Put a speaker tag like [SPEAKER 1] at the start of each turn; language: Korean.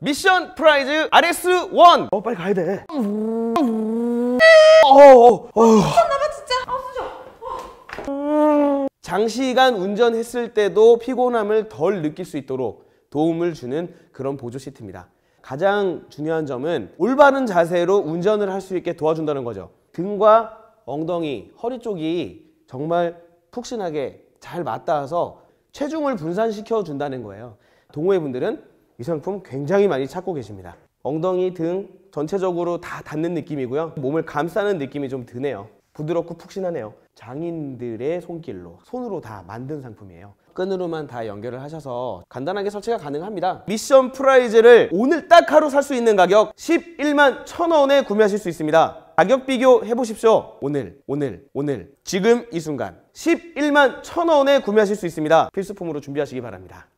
[SPEAKER 1] 미션 프라이즈 RS1 어 빨리 가야 돼 어어어 나봐 진짜 아 수저 장시간 운전했을 때도 피곤함을 덜 느낄 수 있도록 도움을 주는 그런 보조 시트입니다 가장 중요한 점은 올바른 자세로 운전을 할 수 있게 도와준다는 거죠 등과 엉덩이, 허리 쪽이 정말 푹신하게 잘 맞닿아서 체중을 분산시켜 준다는 거예요 동호회분들은 이 상품 굉장히 많이 찾고 계십니다. 엉덩이, 등 전체적으로 다 닿는 느낌이고요. 몸을 감싸는 느낌이 좀 드네요. 부드럽고 푹신하네요. 장인들의 손길로 손으로 다 만든 상품이에요. 끈으로만 다 연결을 하셔서 간단하게 설치가 가능합니다. 미션 프라이즈를 오늘 딱 하루 살 수 있는 가격 11만 1,000원에 구매하실 수 있습니다. 가격 비교 해보십시오. 오늘, 오늘, 오늘, 지금 이 순간 11만 1,000원에 구매하실 수 있습니다. 필수품으로 준비하시기 바랍니다.